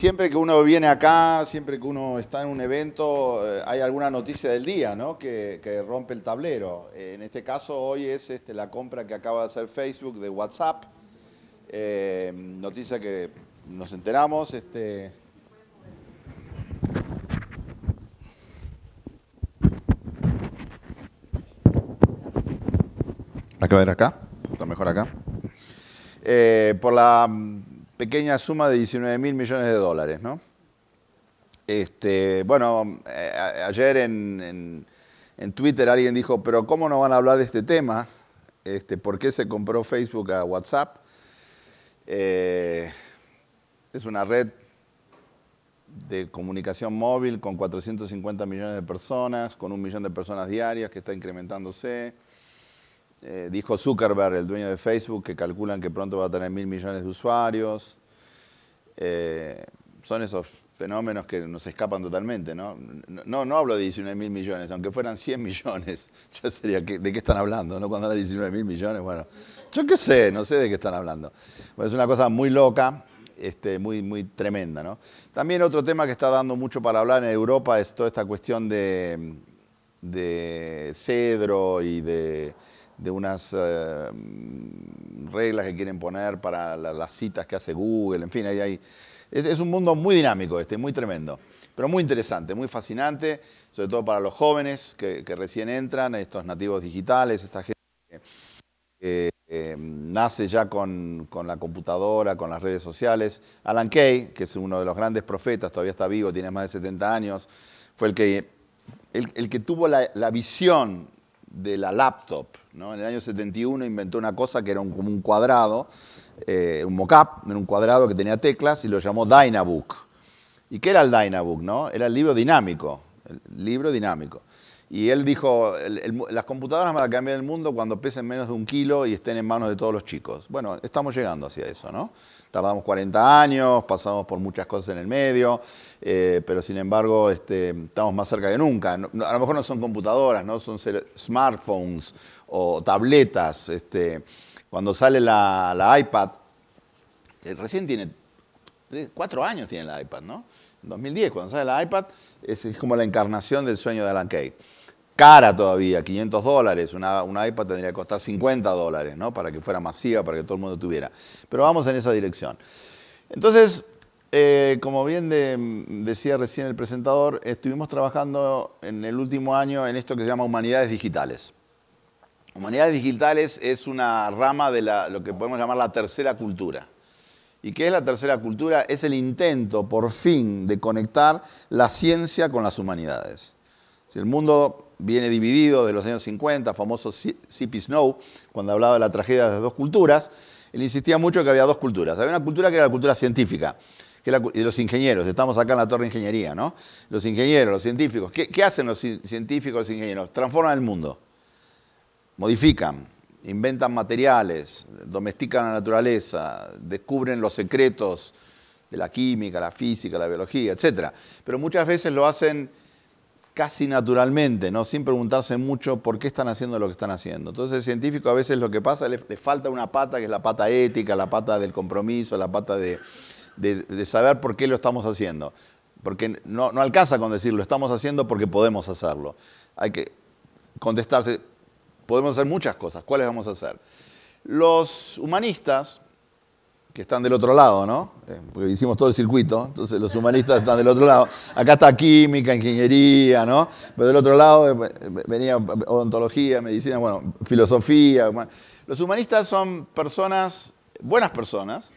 Siempre que uno viene acá, siempre que uno está en un evento, eh, hay alguna noticia del día ¿no? que, rompe el tablero. Eh, en este caso, hoy es este, la compra que acaba de hacer Facebook de WhatsApp. Eh, noticia que nos enteramos. Este... Acaba de ver acá, está mejor acá. por la pequeña suma de 19 mil millones de dólares, ¿no? Este, bueno, eh, ayer en, Twitter alguien dijo, pero ¿cómo no van a hablar de este tema? Este, ¿Por qué se compró Facebook a WhatsApp? Eh, es una red de comunicación móvil con 450 millones de personas, con un millón de personas diarias que está incrementándose. Eh, dijo Zuckerberg, el dueño de Facebook, que calculan que pronto va a tener mil millones de usuarios. Eh, son esos fenómenos que nos escapan totalmente, ¿no? No, no hablo de 19 mil millones, aunque fueran 100 millones, ya sería, ¿de qué están hablando? ¿no? Cuando era 19 mil millones, bueno, yo qué sé, no sé de qué están hablando. es una cosa muy loca, este, muy, muy tremenda, ¿no? También otro tema que está dando mucho para hablar en Europa es toda esta cuestión de cedro y de de unas eh, mm, reglas que quieren poner para las citas que hace Google, en fin, ahí hay... Es, un mundo muy dinámico este, muy tremendo, pero muy interesante, muy fascinante, sobre todo para los jóvenes que, recién entran, estos nativos digitales, esta gente que eh, em, nace ya con, la computadora, con las redes sociales. Alan Kay, que es uno de los grandes profetas, todavía está vivo, tiene más de 70 años, fue el que, el, que tuvo la, la visión de la laptop. ¿no? En el año 71 inventó una cosa que era como un cuadrado, eh, un mockup en un cuadrado que tenía teclas y lo llamó Dynabook. ¿Y qué era el Dynabook? No? Era el libro dinámico, el libro dinámico. Y él dijo, las computadoras van a cambiar el mundo cuando pesen menos de un kilo y estén en manos de todos los chicos. Bueno, estamos llegando hacia eso, ¿no? tardamos 40 años, pasamos por muchas cosas en el medio, eh, pero sin embargo este, estamos más cerca que nunca. a lo mejor no son computadoras, ¿no? son smartphones o tabletas. Este, cuando sale la, iPad, recién tiene, eh, cuatro años tiene la iPad, ¿no? En 2010, cuando sale la iPad, es, es como la encarnación del sueño de Alan Kay cara todavía, 500 dólares. Una, una, iPad tendría que costar 50 dólares, ¿no? Para que fuera masiva, para que todo el mundo tuviera. Pero vamos en esa dirección. Entonces, eh, como bien decía recién el presentador, estuvimos trabajando en el último año en esto que se llama humanidades digitales. Humanidades digitales es una rama de lo que podemos llamar la tercera cultura. ¿Y qué es la tercera cultura? Es el intento, por fin, de conectar la ciencia con las humanidades. Si el mundo viene dividido de los años 50, famoso C.P. Snow, cuando hablaba de la tragedia de las dos culturas, él insistía mucho que había dos culturas. Había una cultura que era la cultura científica, que de los ingenieros, estamos acá en la torre de ingeniería, ¿no? Los ingenieros, los científicos, ¿qué, qué hacen los científicos, los ingenieros? Transforman el mundo, modifican, inventan materiales, domestican la naturaleza, descubren los secretos de la química, la física, la biología, etc. Pero muchas veces lo hacen casi naturalmente, ¿no? sin preguntarse mucho por qué están haciendo lo que están haciendo. Entonces el científico a veces lo que pasa, le, le falta una pata, que es la pata ética, la pata del compromiso, la pata de, saber por qué lo estamos haciendo. Porque no, no alcanza con decir lo estamos haciendo porque podemos hacerlo. Hay que contestarse, podemos hacer muchas cosas, ¿cuáles vamos a hacer? Los humanistas que están del otro lado, ¿no? Eh, porque hicimos todo el circuito, entonces los humanistas están del otro lado. Acá está química, ingeniería, ¿no? Pero del otro lado eh, eh, venía odontología, medicina, bueno, filosofía. Los humanistas son personas, buenas personas,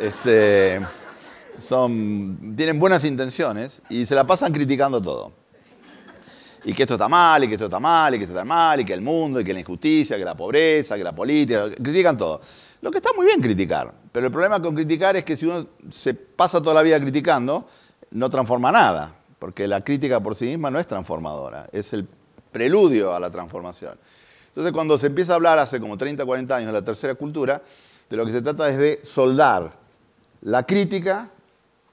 este, son, tienen buenas intenciones y se la pasan criticando todo. Y que esto está mal, y que esto está mal, y que esto está mal, y que el mundo, y que la injusticia, que la pobreza, que la política, critican todo. Lo que está muy bien criticar, pero el problema con criticar es que si uno se pasa toda la vida criticando, no transforma nada, porque la crítica por sí misma no es transformadora, es el preludio a la transformación. Entonces cuando se empieza a hablar hace como 30, 40 años de la tercera cultura, de lo que se trata es de soldar la crítica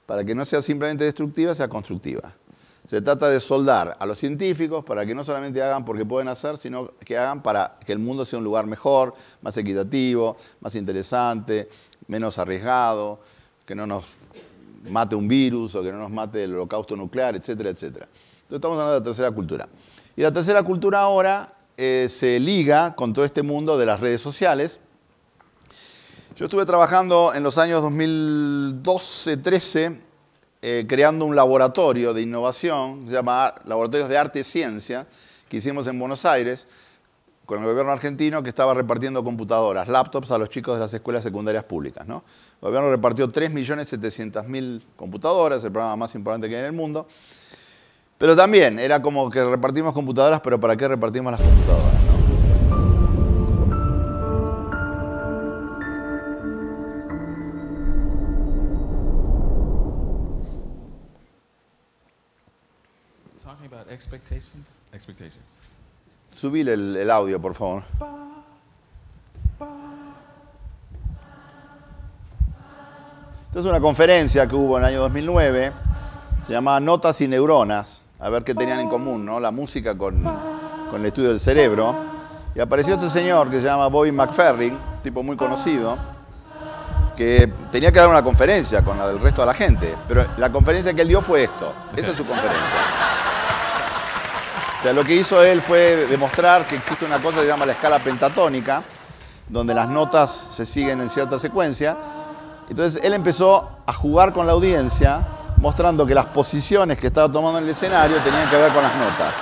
para que no sea simplemente destructiva, sea constructiva. Se trata de soldar a los científicos para que no solamente hagan porque pueden hacer, sino que hagan para que el mundo sea un lugar mejor, más equitativo, más interesante, menos arriesgado, que no nos mate un virus o que no nos mate el holocausto nuclear, etcétera, etcétera. Entonces estamos hablando de la tercera cultura. Y la tercera cultura ahora eh, se liga con todo este mundo de las redes sociales. Yo estuve trabajando en los años 2012-13 eh, creando un laboratorio de innovación, se llama Laboratorios de Arte y Ciencia, que hicimos en Buenos Aires con el gobierno argentino que estaba repartiendo computadoras, laptops a los chicos de las escuelas secundarias públicas. ¿no? El gobierno repartió 3.700.000 computadoras, el programa más importante que hay en el mundo. Pero también era como que repartimos computadoras, pero ¿para qué repartimos las computadoras? Expectations. Expectations. Subile el, el audio, por favor. Esta es una conferencia que hubo en el año 2009, se llamaba Notas y Neuronas, a ver qué tenían en común, ¿no? La música con, con el estudio del cerebro. Y apareció este señor que se llama Bobby McFerrin, tipo muy conocido, que tenía que dar una conferencia con la del resto de la gente, pero la conferencia que él dio fue esto. Esa es su conferencia. O sea, lo que hizo él fue demostrar que existe una cosa que se llama la escala pentatónica, donde las notas se siguen en cierta secuencia. Entonces él empezó a jugar con la audiencia, mostrando que las posiciones que estaba tomando en el escenario tenían que ver con las notas.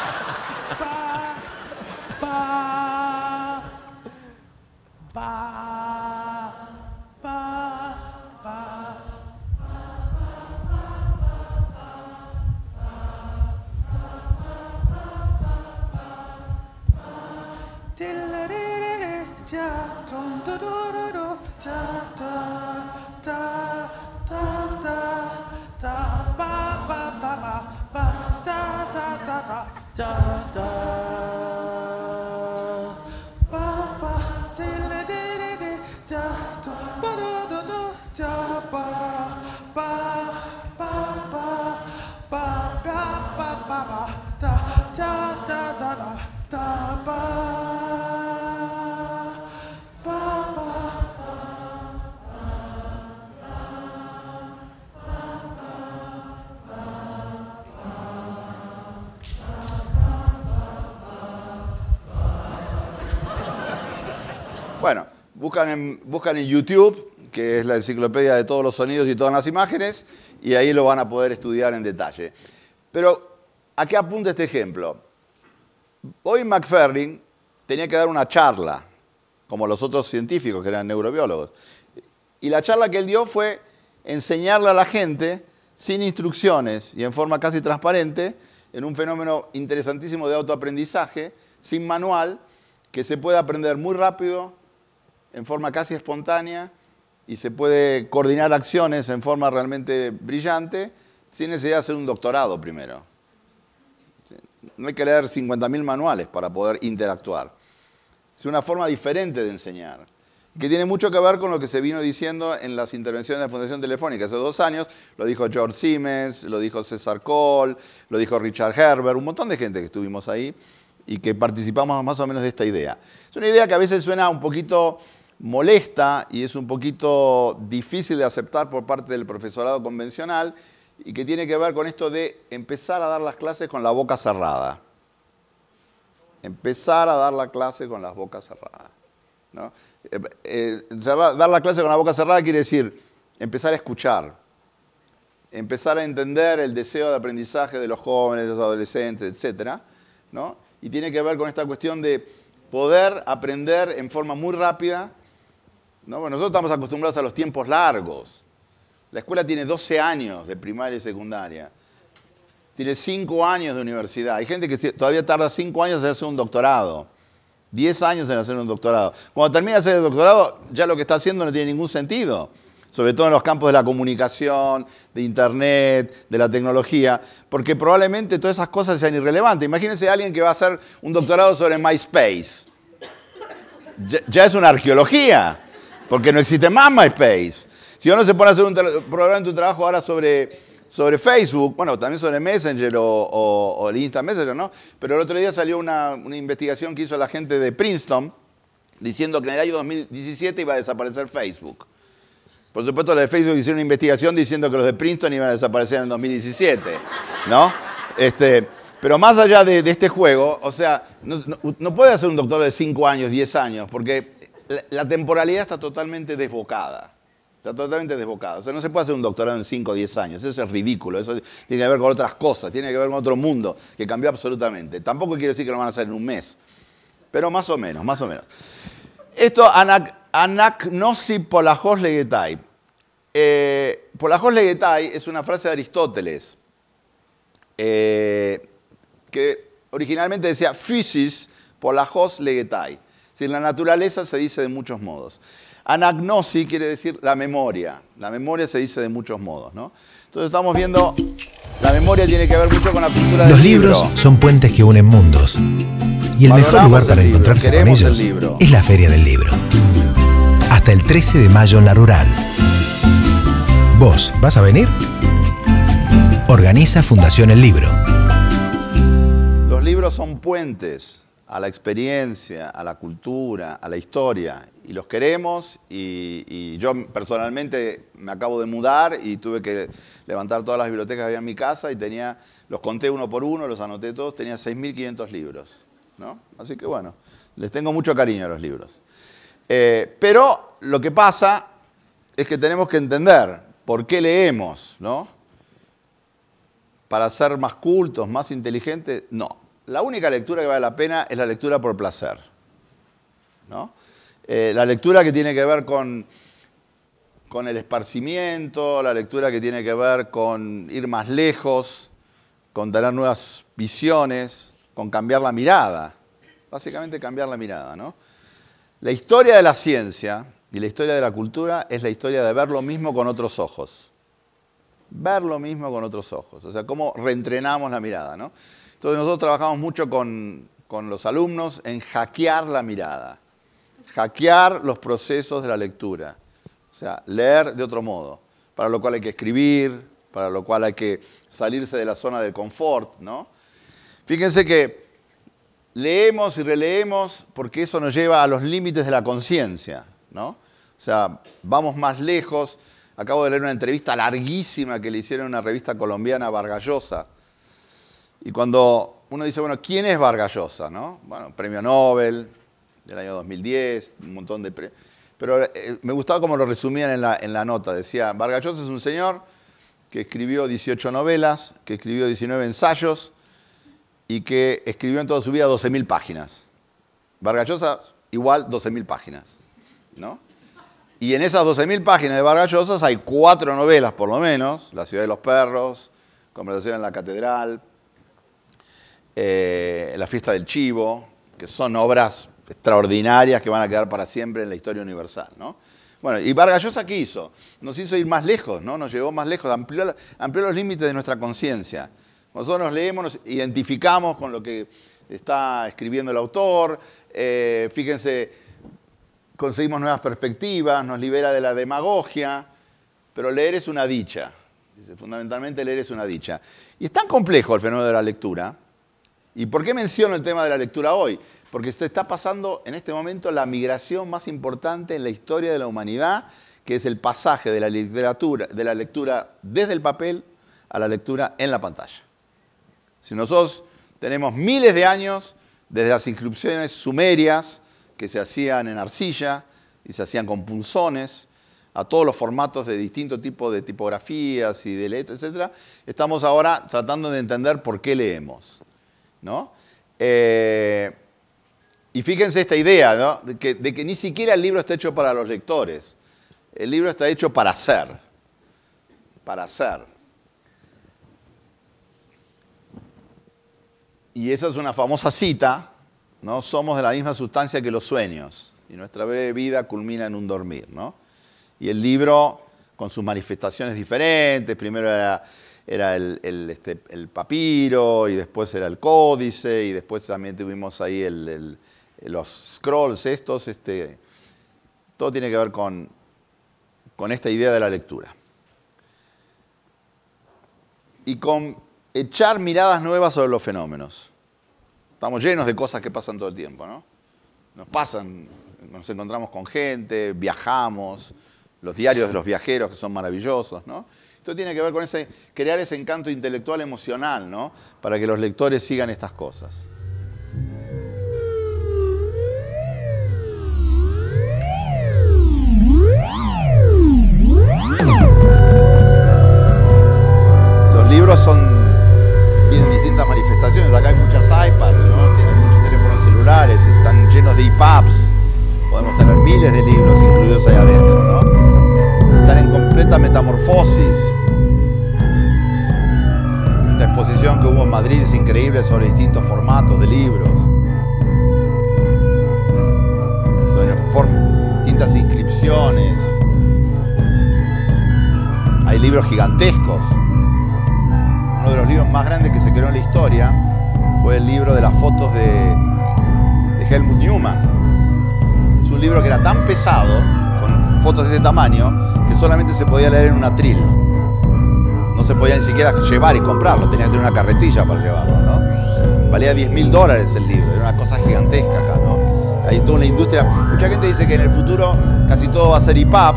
buscan en, YouTube, que es la enciclopedia de todos los sonidos y todas las imágenes, y ahí lo van a poder estudiar en detalle. Pero, ¿a qué apunta este ejemplo? Hoy McFerrin tenía que dar una charla, como los otros científicos que eran neurobiólogos. Y la charla que él dio fue enseñarle a la gente, sin instrucciones y en forma casi transparente, en un fenómeno interesantísimo de autoaprendizaje, sin manual, que se puede aprender muy rápido, en forma casi espontánea y se puede coordinar acciones en forma realmente brillante sin necesidad de hacer un doctorado primero. No hay que leer 50.000 manuales para poder interactuar. Es una forma diferente de enseñar, que tiene mucho que ver con lo que se vino diciendo en las intervenciones de la Fundación Telefónica hace dos años. Lo dijo George Siemens, lo dijo César Cole, lo dijo Richard Herbert, un montón de gente que estuvimos ahí y que participamos más o menos de esta idea. Es una idea que a veces suena un poquito molesta y es un poquito difícil de aceptar por parte del profesorado convencional y que tiene que ver con esto de empezar a dar las clases con la boca cerrada. Empezar a dar la clase con las bocas cerradas. ¿no? Eh, eh, dar la clase con la boca cerrada quiere decir empezar a escuchar, empezar a entender el deseo de aprendizaje de los jóvenes, de los adolescentes, etc. Y tiene que ver con esta cuestión de poder aprender en forma muy rápida no, nosotros estamos acostumbrados a los tiempos largos. La escuela tiene 12 años de primaria y secundaria. Tiene 5 años de universidad. Hay gente que todavía tarda 5 años en hacer un doctorado. 10 años en hacer un doctorado. Cuando termina de hacer el doctorado, ya lo que está haciendo no tiene ningún sentido. Sobre todo en los campos de la comunicación, de Internet, de la tecnología. Porque probablemente todas esas cosas sean irrelevantes. Imagínense a alguien que va a hacer un doctorado sobre MySpace. ya es una arqueología. Porque no existe más MySpace. Si uno se pone a hacer un programa en tu trabajo ahora sobre, sobre Facebook, bueno, también sobre Messenger o, o, el Insta Messenger, ¿no? Pero el otro día salió una, investigación que hizo la gente de Princeton diciendo que en el año 2017 iba a desaparecer Facebook. Por supuesto, los de Facebook hicieron una investigación diciendo que los de Princeton iban a desaparecer en el 2017, ¿no? Este, pero más allá de, este juego, o sea, no, puede hacer un doctor de 5 años, 10 años, porque la, temporalidad está totalmente desbocada. Está totalmente desbocada. O sea, no se puede hacer un doctorado en 5 o 10 años. Eso es ridículo. Eso tiene que ver con otras cosas. Tiene que ver con otro mundo que cambió absolutamente. Tampoco quiere decir que lo van a hacer en un mes. Pero más o menos, más o menos. Esto, anacnosi polajos legetai. Eh, polajos legetai es una frase de Aristóteles eh, que originalmente decía physis polajos legetai. Si la naturaleza se dice de muchos modos. Anagnosi quiere decir la memoria. La memoria se dice de muchos modos, ¿no? Entonces estamos viendo, la memoria tiene que ver mucho con la pintura Los libros son puentes que unen mundos. Y el mejor lugar para encontrarse con ellos es la Feria del Libro. Hasta el 13 de mayo en La Rural. ¿Vos vas a venir? Organiza Fundación El Libro. Los libros son puentes a la experiencia, a la cultura, a la historia, y los queremos, y, yo personalmente me acabo de mudar y tuve que levantar todas las bibliotecas que había en mi casa y tenía, los conté uno por uno, los anoté todos, tenía 6.500 libros, ¿no? Así que bueno, les tengo mucho cariño a los libros. Eh, pero lo que pasa es que tenemos que entender por qué leemos, ¿no? Para ser más cultos, más inteligentes, no, la única lectura que vale la pena es la lectura por placer. ¿no? Eh, la lectura que tiene que ver con, con el esparcimiento, la lectura que tiene que ver con ir más lejos, con tener nuevas visiones, con cambiar la mirada. Básicamente cambiar la mirada, ¿no? La historia de la ciencia y la historia de la cultura es la historia de ver lo mismo con otros ojos. Ver lo mismo con otros ojos. O sea, cómo reentrenamos la mirada, ¿no? Entonces nosotros trabajamos mucho con, los alumnos en hackear la mirada, hackear los procesos de la lectura, o sea, leer de otro modo, para lo cual hay que escribir, para lo cual hay que salirse de la zona de confort, ¿no? Fíjense que leemos y releemos porque eso nos lleva a los límites de la conciencia, ¿no? O sea, vamos más lejos. Acabo de leer una entrevista larguísima que le hicieron a una revista colombiana, Vargallosa, y cuando uno dice, bueno, ¿quién es Vargas Llosa? ¿no? Bueno, premio Nobel del año 2010, un montón de premios. Pero eh, me gustaba cómo lo resumían en la, nota. Decía, Vargas Llosa es un señor que escribió 18 novelas, que escribió 19 ensayos y que escribió en toda su vida 12.000 páginas. Vargas Llosa igual 12.000 páginas, ¿no? Y en esas 12.000 páginas de Vargas Llosa hay cuatro novelas por lo menos, La ciudad de los perros, Conversación en la catedral, eh, la fiesta del chivo, que son obras extraordinarias que van a quedar para siempre en la historia universal, Bueno, y Vargas Llosa, ¿qué hizo? Nos hizo ir más lejos, ¿no? Nos llevó más lejos, amplió, los límites de nuestra conciencia. Nosotros nos leemos, nos identificamos con lo que está escribiendo el autor, eh, fíjense, conseguimos nuevas perspectivas, nos libera de la demagogia, pero leer es una dicha. fundamentalmente leer es una dicha. Y es tan complejo el fenómeno de la lectura, ¿Y por qué menciono el tema de la lectura hoy? Porque se está pasando en este momento la migración más importante en la historia de la humanidad, que es el pasaje de la literatura, de la lectura desde el papel a la lectura en la pantalla. Si nosotros tenemos miles de años desde las inscripciones sumerias que se hacían en arcilla y se hacían con punzones, a todos los formatos de distintos tipos de tipografías y de letras, etc., estamos ahora tratando de entender por qué leemos. ¿no? Eh, y fíjense esta idea, ¿no? de, que, ni siquiera el libro está hecho para los lectores. El libro está hecho para ser. Para hacer Y esa es una famosa cita, ¿no? Somos de la misma sustancia que los sueños. Y nuestra breve vida culmina en un dormir, ¿no? Y el libro, con sus manifestaciones diferentes, primero era era este, el, papiro y después era el códice y después también tuvimos ahí los scrolls estos. Este, todo tiene que ver con, con esta idea de la lectura. Y con echar miradas nuevas sobre los fenómenos. Estamos llenos de cosas que pasan todo el tiempo, ¿no? Nos pasan, nos encontramos con gente, viajamos, los diarios de los viajeros que son maravillosos, ¿no? Esto tiene que ver con ese, crear ese encanto intelectual emocional, ¿no? Para que los lectores sigan estas cosas. Los libros son tienen distintas manifestaciones. Acá hay muchas iPads, ¿no? Tienen muchos teléfonos celulares, están llenos de iPads. E Podemos tener miles de libros incluidos ahí adentro, ¿no? están en completa metamorfosis. Esta exposición que hubo en Madrid es increíble sobre distintos formatos de libros. Sobre distintas inscripciones. Hay libros gigantescos. Uno de los libros más grandes que se creó en la historia fue el libro de las fotos de, de Helmut Newman. Es un libro que era tan pesado fotos de este tamaño que solamente se podía leer en un atril. No se podía ni siquiera llevar y comprarlo, tenía que tener una carretilla para llevarlo, ¿no? Valía 10 mil dólares el libro, era una cosa gigantesca acá, ¿no? Hay toda una industria. Mucha gente dice que en el futuro casi todo va a ser hip-hop,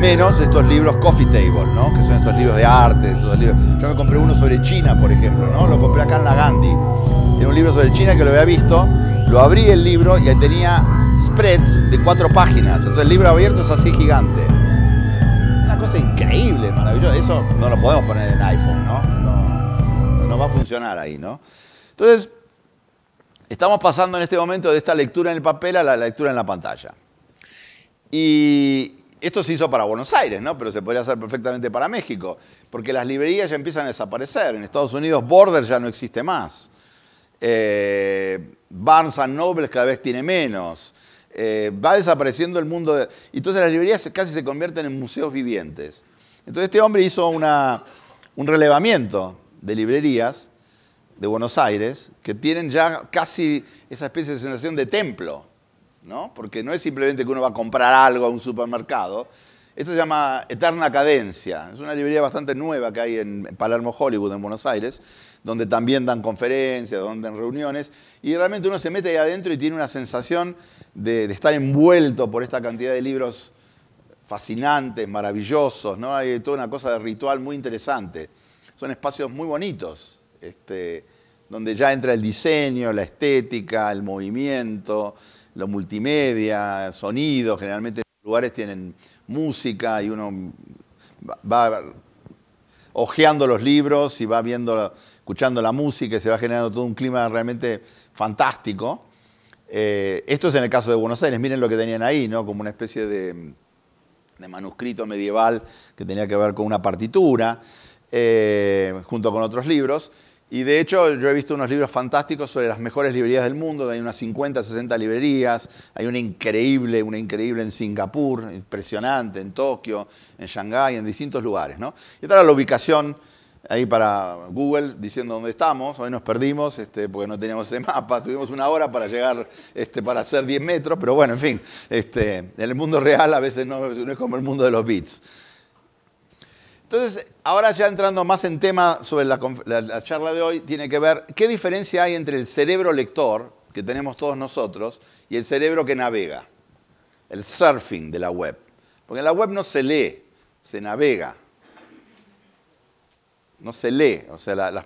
menos estos libros coffee table, ¿no? Que son estos libros de arte, esos libros. Yo me compré uno sobre China, por ejemplo, ¿no? Lo compré acá en la Gandhi. Era un libro sobre China que lo había visto, lo abrí el libro y ahí tenía de cuatro páginas. Entonces el libro abierto es así gigante. Una cosa increíble, maravillosa. Eso no lo podemos poner en iPhone, ¿no? No, va a funcionar ahí, ¿no? Entonces, estamos pasando en este momento de esta lectura en el papel a la lectura en la pantalla. Y esto se hizo para Buenos Aires, ¿no? Pero se podría hacer perfectamente para México, porque las librerías ya empiezan a desaparecer. En Estados Unidos Borders ya no existe más. Eh, Barnes Noble cada vez tiene menos. Eh, va desapareciendo el mundo. y Entonces las librerías casi se convierten en museos vivientes. Entonces este hombre hizo una, un relevamiento de librerías de Buenos Aires que tienen ya casi esa especie de sensación de templo, ¿no? Porque no es simplemente que uno va a comprar algo a un supermercado. Esto se llama Eterna Cadencia. Es una librería bastante nueva que hay en Palermo Hollywood, en Buenos Aires, donde también dan conferencias, donde dan reuniones. Y realmente uno se mete ahí adentro y tiene una sensación de, estar envuelto por esta cantidad de libros fascinantes, maravillosos, ¿no? Hay toda una cosa de ritual muy interesante. Son espacios muy bonitos, este, donde ya entra el diseño, la estética, el movimiento, lo multimedia, sonido. Generalmente los lugares tienen música y uno va hojeando los libros y va viendo, escuchando la música y se va generando todo un clima realmente fantástico. Eh, esto es en el caso de Buenos Aires, miren lo que tenían ahí, ¿no? Como una especie de, manuscrito medieval que tenía que ver con una partitura, eh, junto con otros libros. Y de hecho yo he visto unos libros fantásticos sobre las mejores librerías del mundo, hay unas 50, 60 librerías, hay una increíble, una increíble en Singapur, impresionante, en Tokio, en Shanghái, en distintos lugares. Y esta era la ubicación ahí para Google diciendo dónde estamos. Hoy nos perdimos este, porque no teníamos ese mapa. Tuvimos una hora para llegar, este, para hacer 10 metros, pero bueno, en fin, este, en el mundo real a veces no, es como el mundo de los bits. Entonces, ahora ya entrando más en tema sobre la, la, charla de hoy, tiene que ver qué diferencia hay entre el cerebro lector, que tenemos todos nosotros, y el cerebro que navega, el surfing de la web. Porque en la web no se lee, se navega no se lee. O sea, las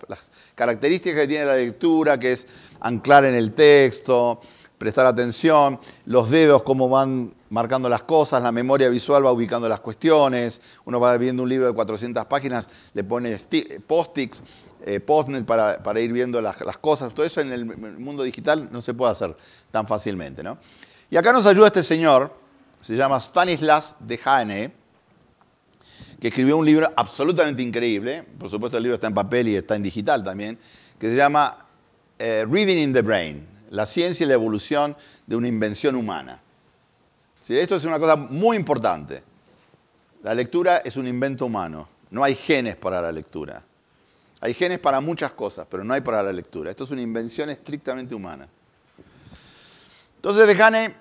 características que tiene la lectura, que es anclar en el texto, prestar atención, los dedos cómo van marcando las cosas, la memoria visual va ubicando las cuestiones, uno va viendo un libro de 400 páginas, le pone eh, post eh, postnet para, ir viendo las, cosas, todo eso en el mundo digital no se puede hacer tan fácilmente. Y acá nos ayuda este señor, se llama Stanislas de Haene, que escribió un libro absolutamente increíble, por supuesto el libro está en papel y está en digital también, que se llama eh, Reading in the Brain, la ciencia y la evolución de una invención humana. Esto es una cosa muy importante. La lectura es un invento humano, no hay genes para la lectura. Hay genes para muchas cosas, pero no hay para la lectura. Esto es una invención estrictamente humana. Entonces Dejane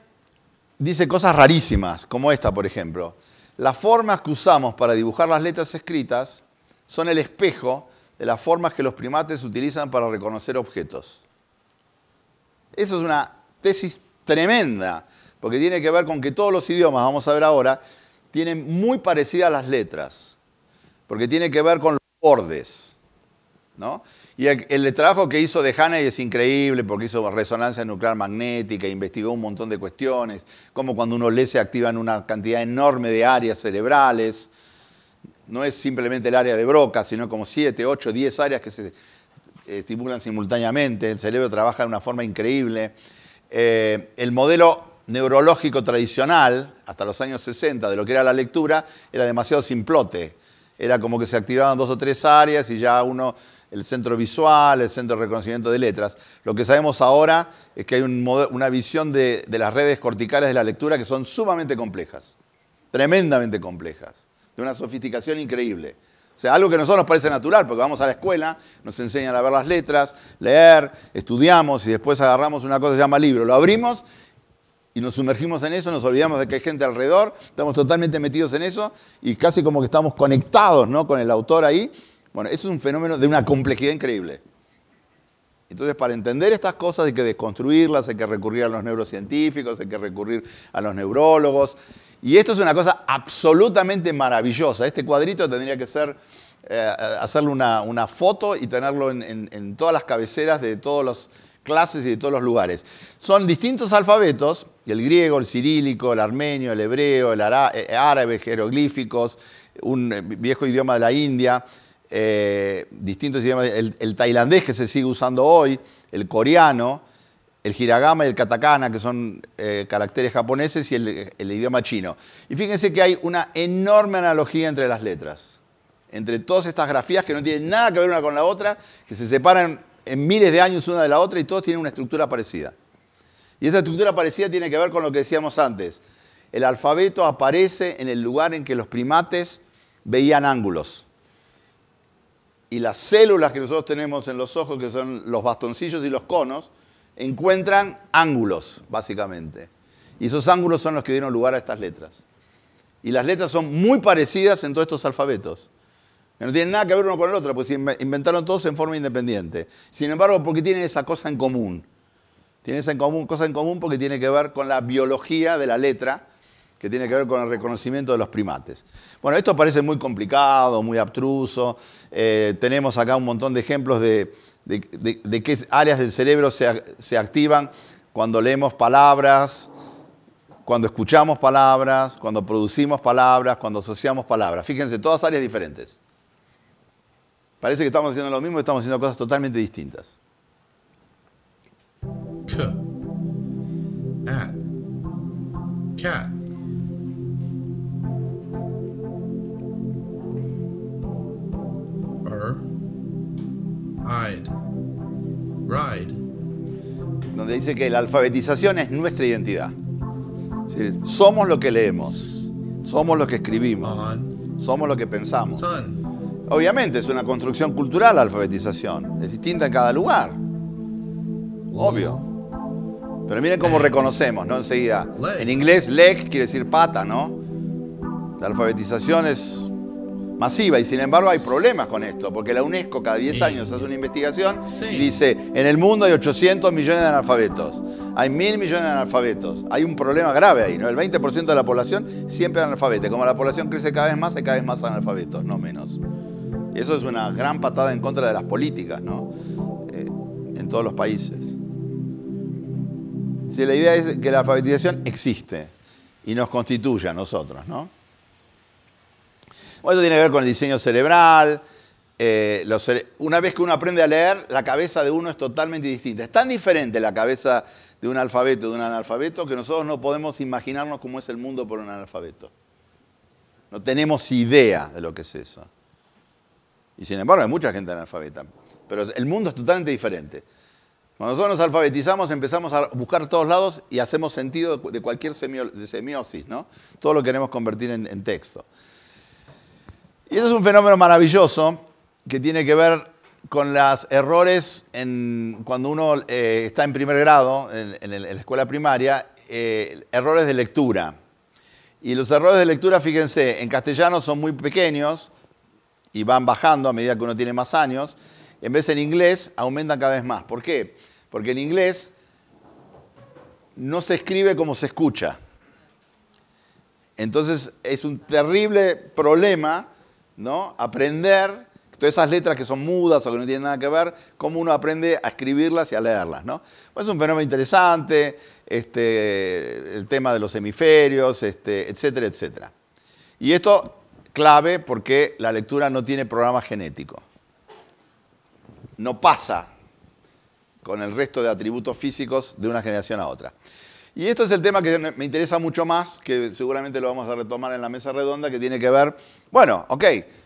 dice cosas rarísimas, como esta, por ejemplo. Las formas que usamos para dibujar las letras escritas son el espejo de las formas que los primates utilizan para reconocer objetos. Eso es una tesis tremenda, porque tiene que ver con que todos los idiomas, vamos a ver ahora, tienen muy parecidas las letras, porque tiene que ver con los bordes. ¿no? Y el, trabajo que hizo de Hannay es increíble porque hizo resonancia nuclear magnética, investigó un montón de cuestiones, como cuando uno lee se activan una cantidad enorme de áreas cerebrales. No es simplemente el área de Broca, sino como siete, ocho, diez áreas que se estimulan simultáneamente. El cerebro trabaja de una forma increíble. Eh, el modelo neurológico tradicional, hasta los años 60, de lo que era la lectura, era demasiado simplote. Era como que se activaban dos o tres áreas y ya uno el centro visual, el centro de reconocimiento de letras. Lo que sabemos ahora es que hay una visión de, las redes corticales de la lectura que son sumamente complejas, tremendamente complejas, de una sofisticación increíble. O sea, algo que a nosotros nos parece natural, porque vamos a la escuela, nos enseñan a ver las letras, leer, estudiamos y después agarramos una cosa que se llama libro, lo abrimos y nos sumergimos en eso, nos olvidamos de que hay gente alrededor, estamos totalmente metidos en eso y casi como que estamos conectados ¿no? con el autor ahí bueno, eso es un fenómeno de una complejidad increíble. Entonces, para entender estas cosas hay que desconstruirlas, hay que recurrir a los neurocientíficos, hay que recurrir a los neurólogos. Y esto es una cosa absolutamente maravillosa. Este cuadrito tendría que ser, eh, hacerle una, foto y tenerlo en todas las cabeceras de todas las clases y de todos los lugares. Son distintos alfabetos, el griego, el cirílico, el armenio, el hebreo, el eh, árabe, jeroglíficos, un eh, viejo idioma de la India. Eh, distintos idiomas, el, tailandés que se sigue usando hoy, el coreano, el hiragama y el katakana, que son eh, caracteres japoneses, y el, idioma chino. Y fíjense que hay una enorme analogía entre las letras, entre todas estas grafías que no tienen nada que ver una con la otra, que se separan en miles de años una de la otra y todos tienen una estructura parecida. Y esa estructura parecida tiene que ver con lo que decíamos antes. El alfabeto aparece en el lugar en que los primates veían ángulos y las células que nosotros tenemos en los ojos, que son los bastoncillos y los conos, encuentran ángulos, básicamente. Y esos ángulos son los que dieron lugar a estas letras. Y las letras son muy parecidas en todos estos alfabetos. no tienen nada que ver uno con el otro, porque se inventaron todos en forma independiente. Sin embargo, porque tienen esa cosa en común. Tienen esa cosa en común porque tiene que ver con la biología de la letra que tiene que ver con el reconocimiento de los primates. Bueno, esto parece muy complicado, muy abstruso. Eh, tenemos acá un montón de ejemplos de, qué áreas del cerebro se, activan cuando leemos palabras, cuando escuchamos palabras, cuando producimos palabras, cuando asociamos palabras. Fíjense, todas áreas diferentes. Parece que estamos haciendo lo mismo estamos haciendo cosas totalmente distintas. Cat. dice que la alfabetización es nuestra identidad. somos lo que leemos, somos lo que escribimos, somos lo que pensamos. Obviamente es una construcción cultural la alfabetización, es distinta en cada lugar, obvio. Pero miren cómo reconocemos, ¿no? Enseguida, en inglés leg quiere decir pata, ¿no? La alfabetización es masiva y sin embargo hay problemas con esto, porque la UNESCO cada 10 años hace una investigación y dice, en el mundo hay 800 millones de analfabetos, hay mil millones de analfabetos, hay un problema grave ahí, ¿no? El 20% de la población siempre es analfabeta, como la población crece cada vez más, hay cada vez más analfabetos, no menos. Eso es una gran patada en contra de las políticas, ¿no? Eh, en todos los países. Si la idea es que la alfabetización existe y nos constituye a nosotros, ¿no? Esto tiene que ver con el diseño cerebral. Eh, una vez que uno aprende a leer, la cabeza de uno es totalmente distinta. Es tan diferente la cabeza de un alfabeto de un analfabeto que nosotros no podemos imaginarnos cómo es el mundo por un analfabeto. No tenemos idea de lo que es eso. Y sin embargo hay mucha gente analfabeta. Pero el mundo es totalmente diferente. Cuando nosotros nos alfabetizamos empezamos a buscar todos lados y hacemos sentido de cualquier semiosis, Todo lo queremos convertir en texto. Y eso es un fenómeno maravilloso que tiene que ver con los errores en, cuando uno eh, está en primer grado, en, la escuela primaria, eh, errores de lectura. Y los errores de lectura, fíjense, en castellano son muy pequeños y van bajando a medida que uno tiene más años. En vez en inglés aumentan cada vez más. ¿Por qué? Porque en inglés no se escribe como se escucha. Entonces es un terrible problema ¿no? Aprender, todas esas letras que son mudas o que no tienen nada que ver, cómo uno aprende a escribirlas y a leerlas, ¿no? Pues es un fenómeno interesante, este, el tema de los hemisferios, este, etcétera, etcétera. Y esto clave porque la lectura no tiene programa genético. No pasa con el resto de atributos físicos de una generación a otra. Y esto es el tema que me interesa mucho más, que seguramente lo vamos a retomar en la mesa redonda, que tiene que ver, bueno, ok,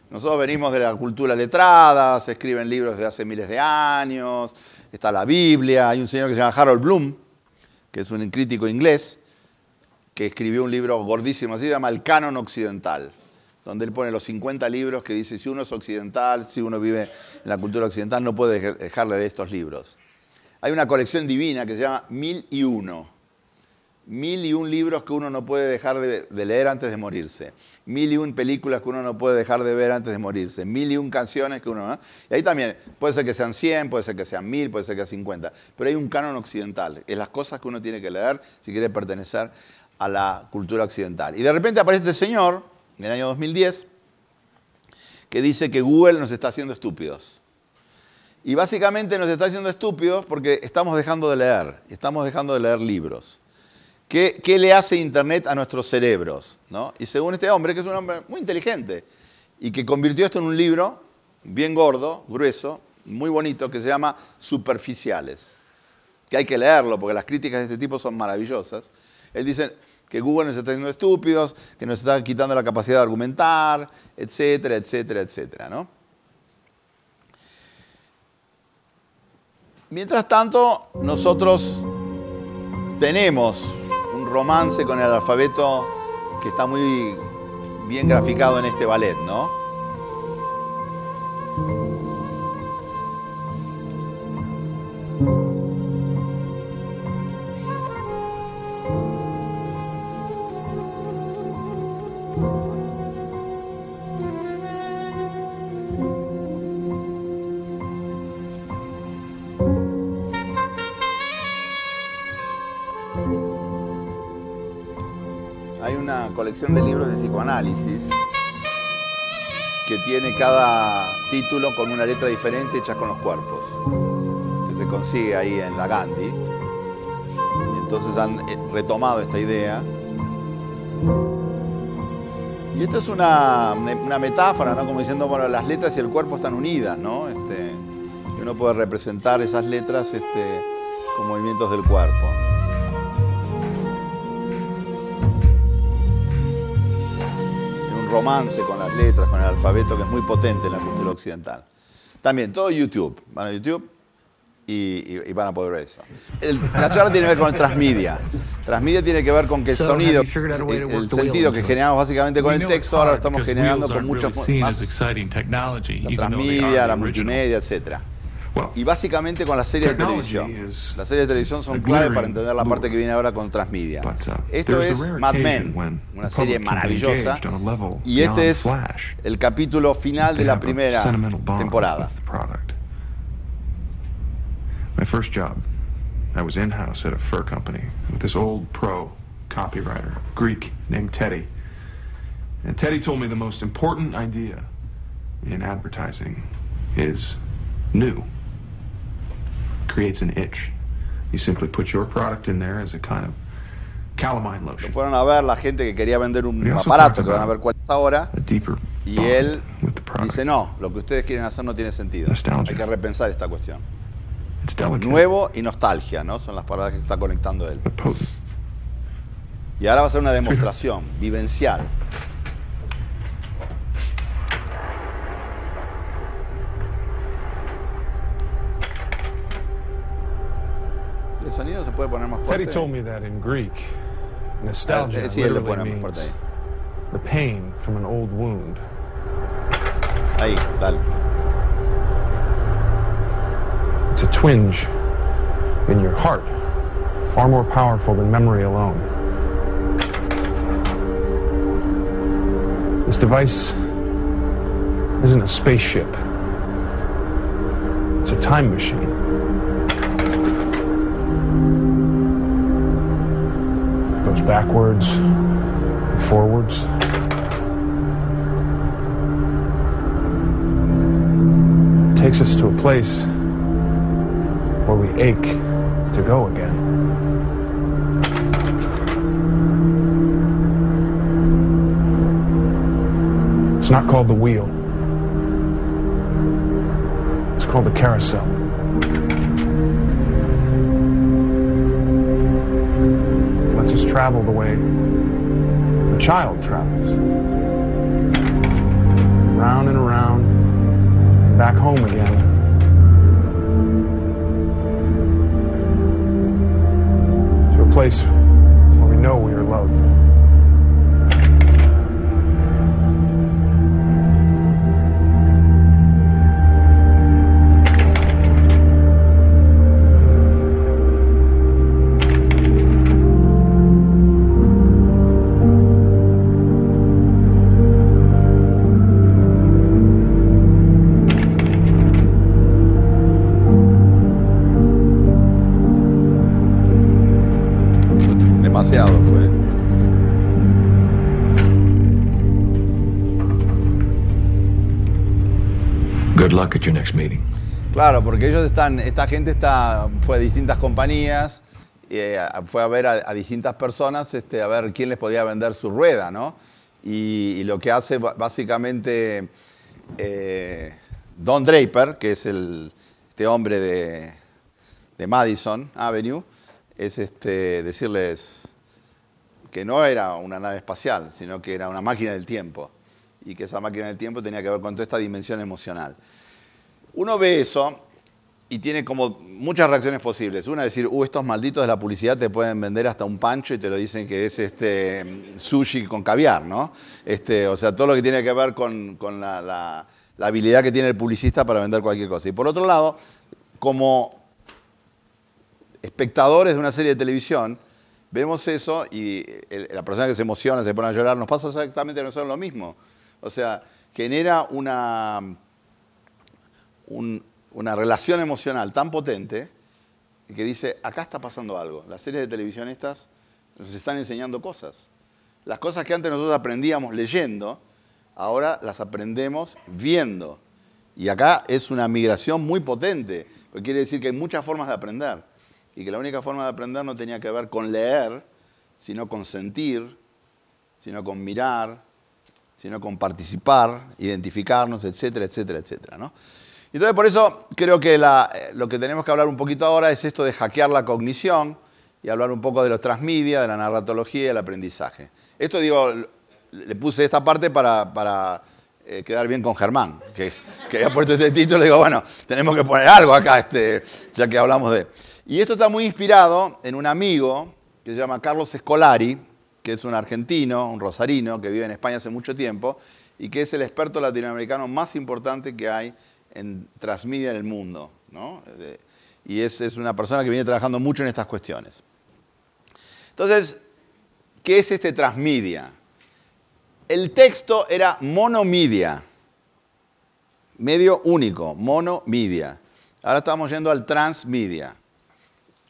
nosotros venimos de la cultura letrada, se escriben libros de hace miles de años, está la Biblia, hay un señor que se llama Harold Bloom, que es un crítico inglés, que escribió un libro gordísimo, así se llama El Canon Occidental, donde él pone los 50 libros que dice, si uno es occidental, si uno vive en la cultura occidental, no puede dejarle de estos libros. Hay una colección divina que se llama Mil y Uno, mil y un libros que uno no puede dejar de, leer antes de morirse, mil y un películas que uno no puede dejar de ver antes de morirse, mil y un canciones que uno no. Y ahí también, puede ser que sean 100, puede ser que sean mil, puede ser que sean 50, pero hay un canon occidental, es las cosas que uno tiene que leer si quiere pertenecer a la cultura occidental. Y de repente aparece este señor, en el año 2010, que dice que Google nos está haciendo estúpidos. Y básicamente nos está haciendo estúpidos porque estamos dejando de leer, estamos dejando de leer libros. ¿Qué, le hace Internet a nuestros cerebros? Y según este hombre, que es un hombre muy inteligente y que convirtió esto en un libro bien gordo, grueso, muy bonito, que se llama Superficiales, que hay que leerlo porque las críticas de este tipo son maravillosas. Él dice, que Google nos está haciendo estúpidos, que nos está quitando la capacidad de argumentar, etcétera, etcétera, etcétera. Mientras tanto, nosotros tenemos romance con el alfabeto que está muy bien graficado en este ballet, ¿no? colección de libros de psicoanálisis que tiene cada título con una letra diferente hecha con los cuerpos, que se consigue ahí en la Gandhi. Entonces han eh, retomado esta idea. Y esto es una, metáfora, Como diciendo, bueno, las letras y el cuerpo están unidas, ¿no? Este, uno puede representar esas letras este, con movimientos del cuerpo. con las letras, con el alfabeto, que es muy potente en la cultura occidental. También, todo YouTube. Van a YouTube y, van a poder ver eso. la charla tiene que ver con el transmedia. Transmedia tiene que ver con que el sonido, el, sentido que generamos básicamente con el texto, ahora lo estamos generando con muchas más. La transmedia, la multimedia, etcétera. Y básicamente con la series de televisión. Las series de televisión son clave para entender la parte que viene ahora con Transmedia. Uh, Esto es Mad Men, una serie maravillosa. Y este es el capítulo final de la primera temporada. My first job, I was in-house at a fur company with this old pro copywriter, Greek, named Teddy. And Teddy told me the most important idea in advertising is new creates an itch. You put your product in there as a kind of calamine lotion. fueron a ver la gente que quería vender un aparato, que van a ver cuál es ahora. Y él dice, no, lo que ustedes quieren hacer no tiene sentido. Hay que repensar esta cuestión. Nuevo y nostalgia, ¿no? Son las palabras que está conectando él. Y ahora va a ser una demostración vivencial. el sonido se puede poner más fuerte. Teddy told me that in Greek. Nostalgia eh, sí, él lo pone más The pain from an old wound. Ahí, dale. It's a twinge in your heart, far more powerful than memory alone. This device isn't a spaceship. It's a time machine. backwards, backwards, forwards. It takes us to a place where we ache to go again. It's not called the wheel. It's called the carousel. travel the way the child travels. Round and around, back home again. To a place where we know we are loved. at your next Claro, porque ellos están, esta gente está, fue a distintas compañías, eh, fue a ver a, distintas personas, este, a ver quién les podía vender su rueda, ¿no? Y, lo que hace básicamente eh, Don Draper, que es el, este hombre de, de Madison Avenue, es este, decirles que no era una nave espacial, sino que era una máquina del tiempo, y que esa máquina del tiempo tenía que ver con toda esta dimensión emocional. Uno ve eso y tiene como muchas reacciones posibles. Una decir, uh, estos malditos de la publicidad te pueden vender hasta un pancho y te lo dicen que es este sushi con caviar, ¿no? Este, o sea, todo lo que tiene que ver con, la, la habilidad que tiene el publicista para vender cualquier cosa. Y por otro lado, como espectadores de una serie de televisión, vemos eso y eh, la persona que se emociona, se pone a llorar, nos pasa exactamente a nosotros lo mismo. O sea, genera una una relación emocional tan potente que dice, acá está pasando algo. Las series de televisión estas nos están enseñando cosas. Las cosas que antes nosotros aprendíamos leyendo, ahora las aprendemos viendo. Y acá es una migración muy potente, porque quiere decir que hay muchas formas de aprender. Y que la única forma de aprender no tenía que ver con leer, sino con sentir, sino con mirar, sino con participar, identificarnos, etcétera, etcétera, etcétera. Entonces, por eso creo que eh, lo que tenemos que hablar un poquito ahora es esto de hackear la cognición y hablar un poco de los transmedia, de la narratología y el aprendizaje. Esto, digo, le puse esta parte para, eh, quedar bien con Germán, que, que, había puesto este título. Le digo, bueno, tenemos que poner algo acá, este, ya que hablamos de. Y esto está muy inspirado en un amigo que se llama Carlos Escolari, que es un argentino, un rosarino, que vive en España hace mucho tiempo y que es el experto latinoamericano más importante que hay en, transmedia en el mundo. ¿no? Y es, es una persona que viene trabajando mucho en estas cuestiones. Entonces, ¿qué es este transmedia? El texto era monomedia, medio único, monomedia. Ahora estamos yendo al transmedia.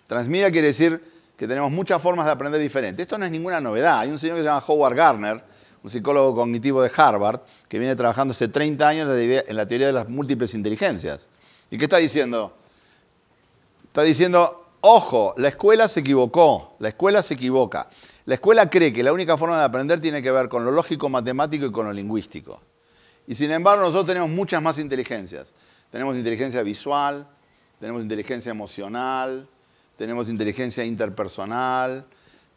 Transmedia quiere decir que tenemos muchas formas de aprender diferentes. Esto no es ninguna novedad. Hay un señor que se llama Howard Garner, un psicólogo cognitivo de Harvard, que viene trabajando hace 30 años en la teoría de las múltiples inteligencias. ¿Y qué está diciendo? Está diciendo, ojo, la escuela se equivocó, la escuela se equivoca. La escuela cree que la única forma de aprender tiene que ver con lo lógico, matemático y con lo lingüístico. Y sin embargo nosotros tenemos muchas más inteligencias. Tenemos inteligencia visual, tenemos inteligencia emocional, tenemos inteligencia interpersonal,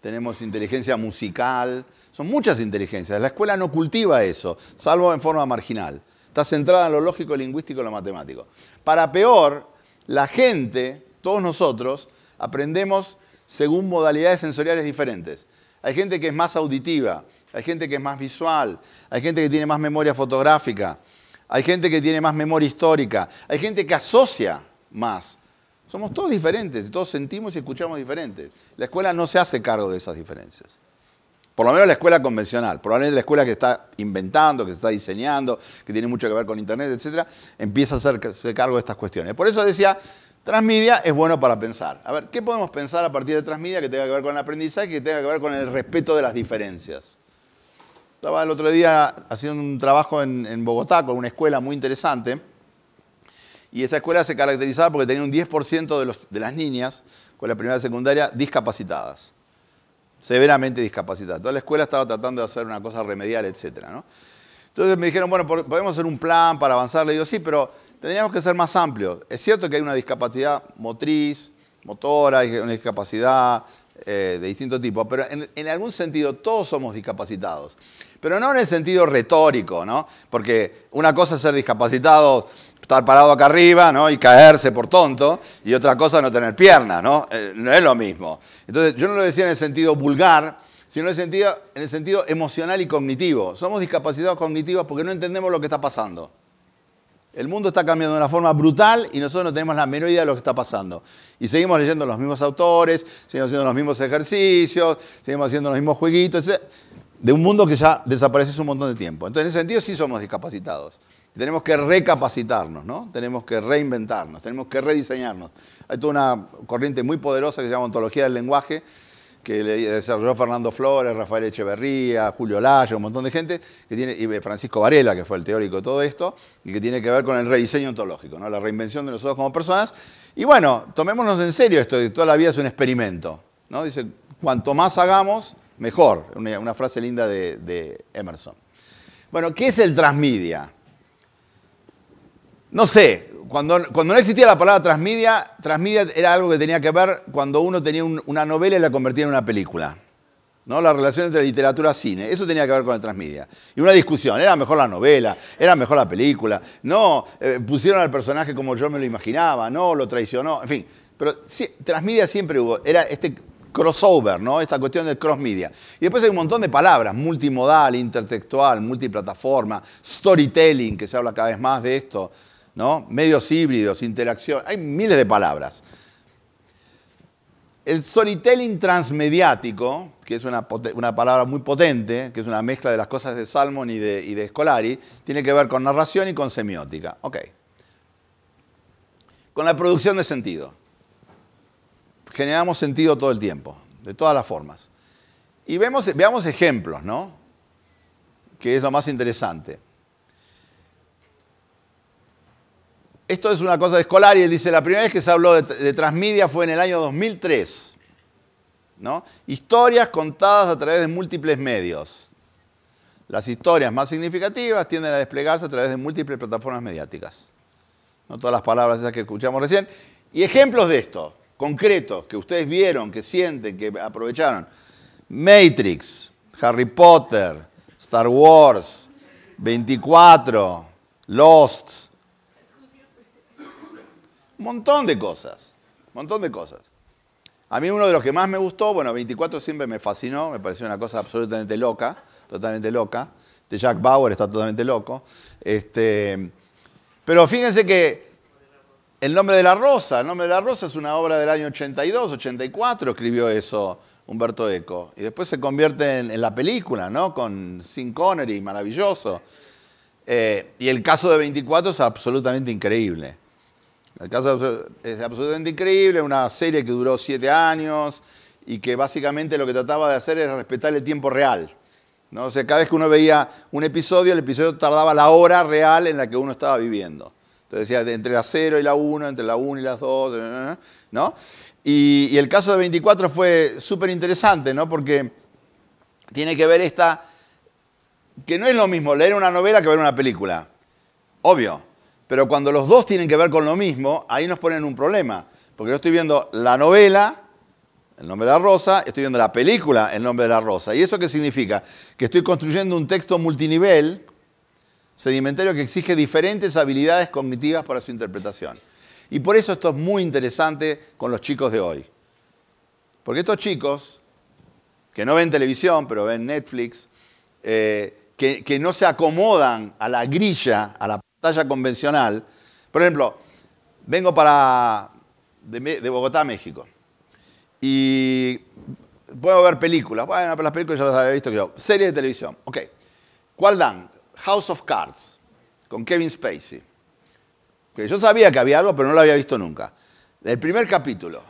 tenemos inteligencia musical, son muchas inteligencias. La escuela no cultiva eso, salvo en forma marginal. Está centrada en lo lógico, lingüístico y lo matemático. Para peor, la gente, todos nosotros, aprendemos según modalidades sensoriales diferentes. Hay gente que es más auditiva, hay gente que es más visual, hay gente que tiene más memoria fotográfica, hay gente que tiene más memoria histórica, hay gente que asocia más. Somos todos diferentes, todos sentimos y escuchamos diferentes. La escuela no se hace cargo de esas diferencias. Por lo menos la escuela convencional, probablemente la escuela que está inventando, que se está diseñando, que tiene mucho que ver con Internet, etc., empieza a hacerse cargo de estas cuestiones. Por eso decía, Transmedia es bueno para pensar. A ver, ¿qué podemos pensar a partir de Transmedia que tenga que ver con el aprendizaje, que tenga que ver con el respeto de las diferencias? Estaba el otro día haciendo un trabajo en, Bogotá con una escuela muy interesante. Y esa escuela se caracterizaba porque tenía un 10% de, de, las niñas con la primera y secundaria discapacitadas severamente discapacitado. Toda la escuela estaba tratando de hacer una cosa remedial, etc. ¿no? Entonces me dijeron, bueno, podemos hacer un plan para avanzar. Le digo, sí, pero tendríamos que ser más amplios. Es cierto que hay una discapacidad motriz, motora, hay una discapacidad eh, de distinto tipo, pero en, algún sentido todos somos discapacitados. Pero no en el sentido retórico, ¿no? Porque una cosa es ser discapacitados estar parado acá arriba ¿no? y caerse por tonto, y otra cosa no tener piernas, ¿no? Eh, no es lo mismo. Entonces, yo no lo decía en el sentido vulgar, sino en el sentido, en el sentido emocional y cognitivo. Somos discapacitados cognitivos porque no entendemos lo que está pasando. El mundo está cambiando de una forma brutal y nosotros no tenemos la menor idea de lo que está pasando. Y seguimos leyendo los mismos autores, seguimos haciendo los mismos ejercicios, seguimos haciendo los mismos jueguitos, De un mundo que ya desaparece hace un montón de tiempo. Entonces, en ese sentido, sí somos discapacitados tenemos que recapacitarnos, ¿no? Tenemos que reinventarnos, tenemos que rediseñarnos. Hay toda una corriente muy poderosa que se llama ontología del lenguaje, que desarrolló Fernando Flores, Rafael Echeverría, Julio Layo, un montón de gente, que tiene, y Francisco Varela, que fue el teórico de todo esto, y que tiene que ver con el rediseño ontológico, ¿no? la reinvención de nosotros como personas. Y bueno, tomémonos en serio esto, de toda la vida es un experimento. ¿no? Dice, cuanto más hagamos, mejor. Una, frase linda de Emerson. Bueno, ¿qué es el transmedia? no sé, cuando, no existía la palabra transmedia, transmedia era algo que tenía que ver cuando uno tenía una novela y la convertía en una película. ¿no? La relación entre literatura y cine, eso tenía que ver con el transmedia. Y una discusión, ¿era mejor la novela? ¿Era mejor la película? No, eh, pusieron al personaje como yo me lo imaginaba, no, lo traicionó, en fin. Pero sí, transmedia siempre hubo, era este crossover, ¿no? Esta cuestión del crossmedia. Y después hay un montón de palabras, multimodal, intertextual, multiplataforma, storytelling, que se habla cada vez más de esto. ¿no? medios híbridos, interacción, hay miles de palabras. El storytelling transmediático, que es una, palabra muy potente, que es una mezcla de las cosas de Salmon y de, y Scolari, tiene que ver con narración y con semiótica. Ok. Con la producción de sentido. Generamos sentido todo el tiempo, de todas las formas. Y veamos ejemplos, ¿no? Que es lo más interesante. esto es una cosa de escolar y él dice, la primera vez que se habló de, transmedia fue en el año 2003. ¿no? Historias contadas a través de múltiples medios. Las historias más significativas tienden a desplegarse a través de múltiples plataformas mediáticas. No todas las palabras esas que escuchamos recién. Y ejemplos de esto, concretos, que ustedes vieron, que sienten, que aprovecharon. Matrix, Harry Potter, Star Wars, 24, Lost, un montón de cosas, un montón de cosas. A mí uno de los que más me gustó, bueno, 24 siempre me fascinó, me pareció una cosa absolutamente loca, totalmente loca. De Jack Bauer está totalmente loco. Este, pero fíjense que El nombre de la rosa, El nombre de la rosa es una obra del año 82, 84, escribió eso Humberto Eco. Y después se convierte en, la película, ¿no? Con Sin Connery, maravilloso. Eh, y el caso de 24 es absolutamente increíble. El caso es absolutamente increíble, una serie que duró siete años y que básicamente lo que trataba de hacer era respetar el tiempo real. ¿no? O sea, cada vez que uno veía un episodio, el episodio tardaba la hora real en la que uno estaba viviendo. Entonces decía, entre la 0 y la 1, entre la 1 y las dos. Eh, eh, eh, ¿no? Y, el caso de 24 fue súper interesante, ¿no? Porque tiene que ver esta, que no es lo mismo leer una novela que ver una película. Obvio, pero cuando los dos tienen que ver con lo mismo, ahí nos ponen un problema. Porque yo estoy viendo la novela, el nombre de la rosa, estoy viendo la película, el nombre de la rosa. ¿Y eso qué significa? Que estoy construyendo un texto multinivel, sedimentario, que exige diferentes habilidades cognitivas para su interpretación. Y por eso esto es muy interesante con los chicos de hoy. Porque estos chicos, que no ven televisión, pero ven Netflix, eh, que, que no se acomodan a la grilla, a la talla convencional. Por ejemplo, vengo para de, Bogotá a México y puedo ver películas. Bueno, las películas ya las había visto yo. Series de televisión. Ok. ¿Cuál dan? House of Cards, con Kevin Spacey. Que yo sabía que había algo, pero no lo había visto nunca. El primer capítulo.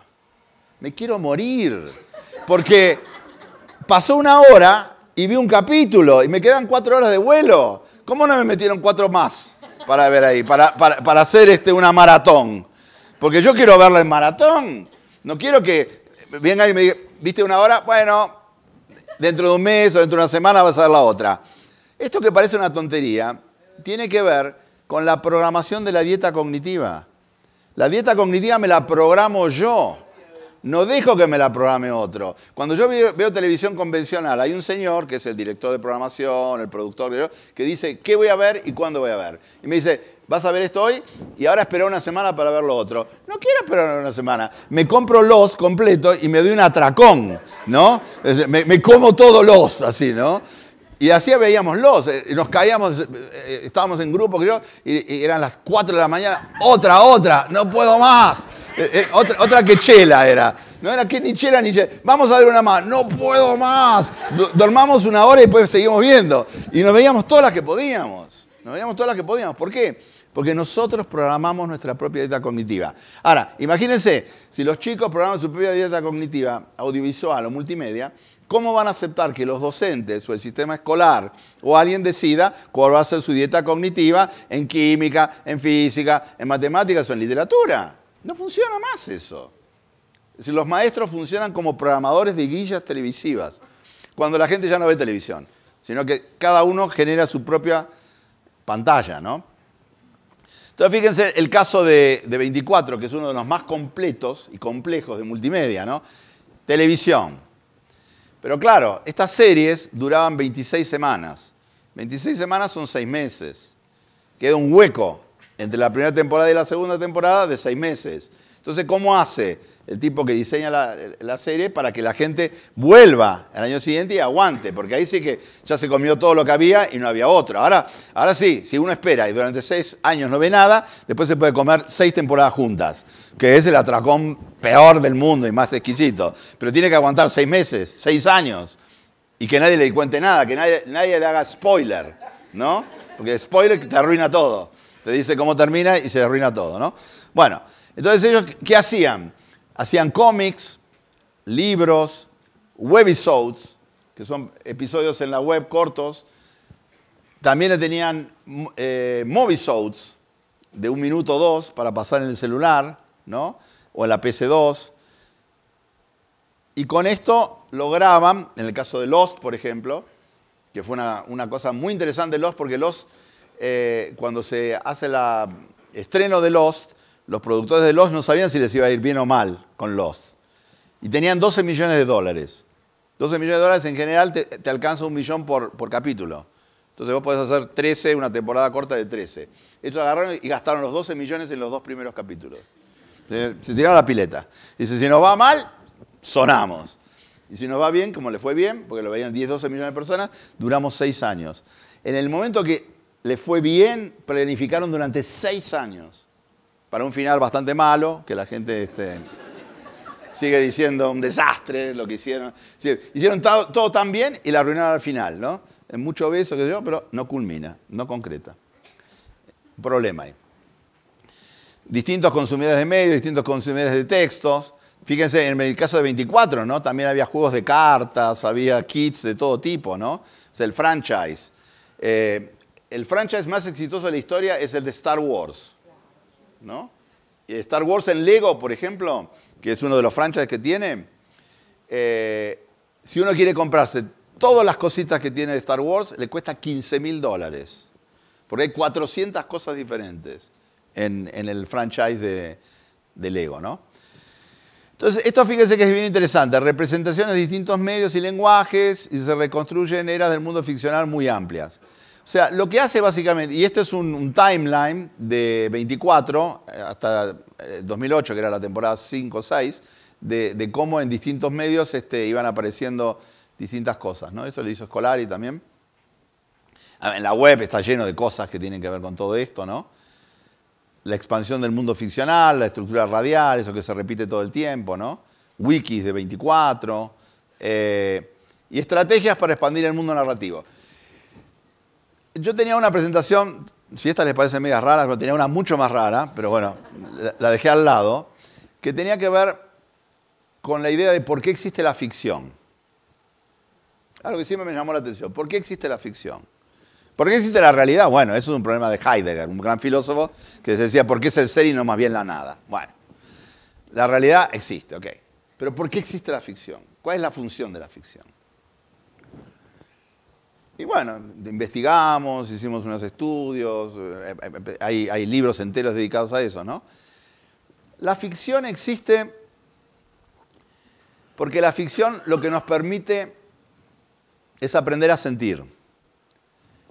Me quiero morir. Porque pasó una hora y vi un capítulo y me quedan cuatro horas de vuelo. ¿Cómo no me metieron cuatro más? para ver ahí, para, hacer este, una maratón. Porque yo quiero verla en maratón. No quiero que venga y me diga, ¿viste una hora? Bueno, dentro de un mes o dentro de una semana vas a ver la otra. Esto que parece una tontería tiene que ver con la programación de la dieta cognitiva. La dieta cognitiva me la programo yo no dejo que me la programe otro. Cuando yo veo, televisión convencional, hay un señor, que es el director de programación, el productor, que dice qué voy a ver y cuándo voy a ver. Y me dice, vas a ver esto hoy y ahora espera una semana para ver lo otro. No quiero esperar una semana. Me compro los completo y me doy un atracón, ¿no? Me, como todo los, así, ¿no? Y así veíamos los, eh, nos caíamos, eh, estábamos en grupo, creo, y eran las 4 de la mañana, otra, otra, no puedo más eh, eh, otra, que chela era. No era que ni chela ni chela. Vamos a ver una más. No puedo más. dormamos una hora y después seguimos viendo. Y nos veíamos todas las que podíamos. Nos veíamos todas las que podíamos. ¿Por qué? Porque nosotros programamos nuestra propia dieta cognitiva. Ahora, imagínense, si los chicos programan su propia dieta cognitiva audiovisual o multimedia, ¿Cómo van a aceptar que los docentes o el sistema escolar o alguien decida cuál va a ser su dieta cognitiva en química, en física, en matemáticas o en literatura? No funciona más eso. Es decir, los maestros funcionan como programadores de guillas televisivas, cuando la gente ya no ve televisión, sino que cada uno genera su propia pantalla, ¿no? Entonces fíjense el caso de, 24, que es uno de los más completos y complejos de multimedia, ¿no? Televisión. Pero claro, estas series duraban 26 semanas. 26 semanas son 6 meses. Queda un hueco entre la primera temporada y la segunda temporada de seis meses. Entonces, ¿cómo hace el tipo que diseña la, serie para que la gente vuelva al año siguiente y aguante? Porque ahí sí que ya se comió todo lo que había y no había otro. Ahora, ahora sí, si uno espera y durante seis años no ve nada, después se puede comer seis temporadas juntas, que es el atracón peor del mundo y más exquisito. Pero tiene que aguantar seis meses, seis años, y que nadie le cuente nada, que nadie, nadie le haga spoiler, ¿no? Porque spoiler te arruina todo. Te dice cómo termina y se arruina todo, ¿no? Bueno, entonces ellos, ¿qué hacían? Hacían cómics, libros, webisodes, que son episodios en la web cortos. También tenían eh, movisodes de un minuto o dos para pasar en el celular, ¿no? O en la PC2. Y con esto lograban, en el caso de Lost, por ejemplo, que fue una, una cosa muy interesante Lost, porque Lost eh, cuando se hace el estreno de Lost, los productores de Lost no sabían si les iba a ir bien o mal con Lost. Y tenían 12 millones de dólares. 12 millones de dólares en general te, alcanza un millón por, capítulo. Entonces vos podés hacer 13, una temporada corta de 13. Estos agarraron y gastaron los 12 millones en los dos primeros capítulos. Se, se tiraron la pileta. Dice, si nos va mal, sonamos. Y si nos va bien, como le fue bien, porque lo veían 10, 12 millones de personas, duramos 6 años. En el momento que le fue bien, planificaron durante seis años, para un final bastante malo, que la gente este, sigue diciendo un desastre lo que hicieron. Hicieron todo, tan bien y la arruinaron al final, ¿no? mucho beso que yo, pero no culmina, no concreta. Un problema ahí. Distintos consumidores de medios, distintos consumidores de textos. Fíjense, en el caso de 24, ¿no? También había juegos de cartas, había kits de todo tipo, ¿no? Es el franchise. Eh, el franchise más exitoso de la historia es el de Star Wars. ¿no? Star Wars en Lego, por ejemplo, que es uno de los franchises que tiene. Eh, si uno quiere comprarse todas las cositas que tiene de Star Wars, le cuesta 15 mil dólares. Porque hay 400 cosas diferentes en, el franchise de, Lego, ¿no? Entonces, esto fíjense que es bien interesante. Representaciones de distintos medios y lenguajes y se reconstruyen eras del mundo ficcional muy amplias. O sea, lo que hace básicamente, y este es un, timeline de 24 eh, hasta 2008, eh, que era la temporada 5 o 6, de, cómo en distintos medios este, iban apareciendo distintas cosas. ¿no? Eso lo hizo Scolari también. En la web está lleno de cosas que tienen que ver con todo esto, ¿no? La expansión del mundo ficcional, la estructura radial, eso que se repite todo el tiempo, ¿no? Wikis de 24. Eh, y estrategias para expandir el mundo narrativo yo tenía una presentación, si esta les parece mega rara, pero tenía una mucho más rara, pero bueno, la, dejé al lado, que tenía que ver con la idea de por qué existe la ficción. Algo que siempre me llamó la atención, ¿por qué existe la ficción? ¿Por qué existe la realidad? Bueno, eso es un problema de Heidegger, un gran filósofo que decía, ¿por qué es el ser y no más bien la nada? Bueno, la realidad existe, ok. Pero ¿por qué existe la ficción? ¿Cuál es la función de la ficción? Y bueno, investigamos, hicimos unos estudios, eh, hay, libros enteros dedicados a eso, ¿no? La ficción existe porque la ficción lo que nos permite es aprender a sentir.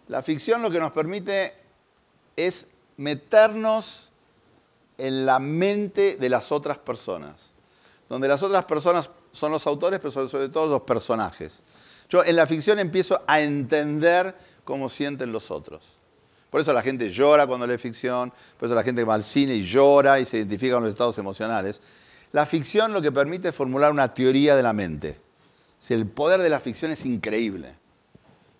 La ficción lo que nos permite es meternos en la mente de las otras personas, donde las otras personas son los autores, pero sobre todo los personajes. Yo en la ficción empiezo a entender cómo sienten los otros. Por eso la gente llora cuando lee ficción, por eso la gente va al cine y llora y se identifica con los estados emocionales. La ficción lo que permite es formular una teoría de la mente. Si el poder de la ficción es increíble.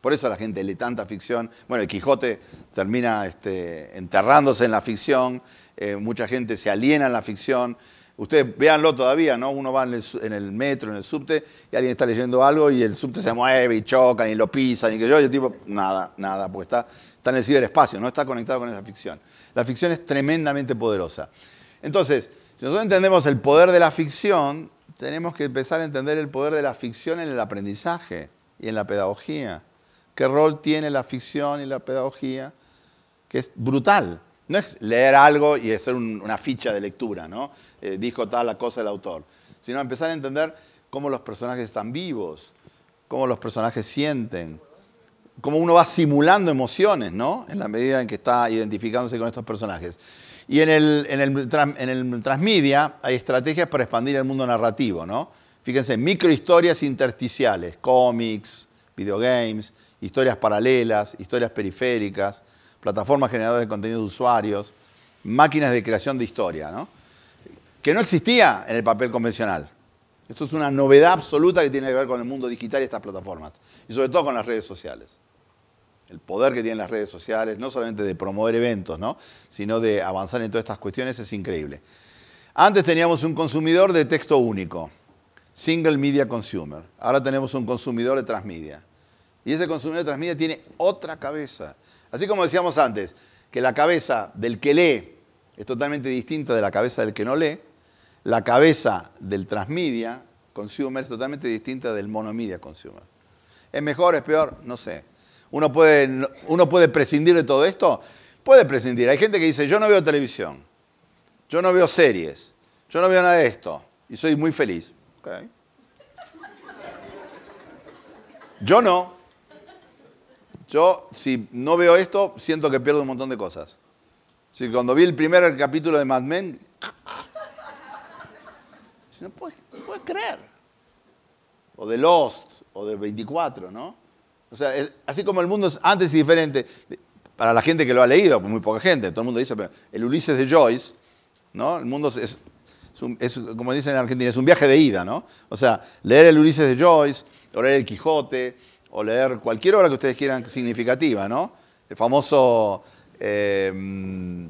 Por eso la gente lee tanta ficción. Bueno, el Quijote termina este, enterrándose en la ficción, eh, mucha gente se aliena en la ficción. Ustedes véanlo todavía, ¿no? Uno va en el, metro, en el subte, y alguien está leyendo algo y el subte se mueve y choca y lo pisa y que yo, y el tipo, nada, nada, porque está, está en el ciberespacio, no está conectado con esa ficción. La ficción es tremendamente poderosa. Entonces, si nosotros entendemos el poder de la ficción, tenemos que empezar a entender el poder de la ficción en el aprendizaje y en la pedagogía. ¿Qué rol tiene la ficción y la pedagogía? Que es brutal. No es leer algo y hacer una ficha de lectura, ¿no? Eh, dijo tal la cosa el autor, sino empezar a entender cómo los personajes están vivos, cómo los personajes sienten, cómo uno va simulando emociones, ¿no? En la medida en que está identificándose con estos personajes. Y en el, en transmedia hay estrategias para expandir el mundo narrativo, ¿no? Fíjense, microhistorias intersticiales, cómics, videogames, historias paralelas, historias periféricas, plataformas generadoras de contenido de usuarios, máquinas de creación de historia, ¿no? que no existía en el papel convencional. Esto es una novedad absoluta que tiene que ver con el mundo digital y estas plataformas, y sobre todo con las redes sociales. El poder que tienen las redes sociales, no solamente de promover eventos, sino de avanzar en todas estas cuestiones, es increíble. Antes teníamos un consumidor de texto único, single media consumer. Ahora tenemos un consumidor de transmedia. Y ese consumidor de transmedia tiene otra cabeza, Así como decíamos antes, que la cabeza del que lee es totalmente distinta de la cabeza del que no lee, la cabeza del transmedia consumer es totalmente distinta del monomedia consumer. ¿Es mejor, es peor? No sé. ¿Uno puede, uno puede prescindir de todo esto? Puede prescindir. Hay gente que dice, yo no veo televisión, yo no veo series, yo no veo nada de esto y soy muy feliz. Yo no. Yo, si no veo esto, siento que pierdo un montón de cosas. Si cuando vi el primer capítulo de Mad Men, no puedes, creer. O de Lost, o de 24, ¿no? O sea, así como el mundo es antes y diferente, para la gente que lo ha leído, pues muy poca gente, todo el mundo dice, pero el Ulises de Joyce, ¿no? El mundo es, como dicen en Argentina, es un viaje de ida, ¿no? O sea, leer el Ulises de Joyce, o leer el Quijote, o leer cualquier obra que ustedes quieran significativa, ¿no? El famoso. Eh,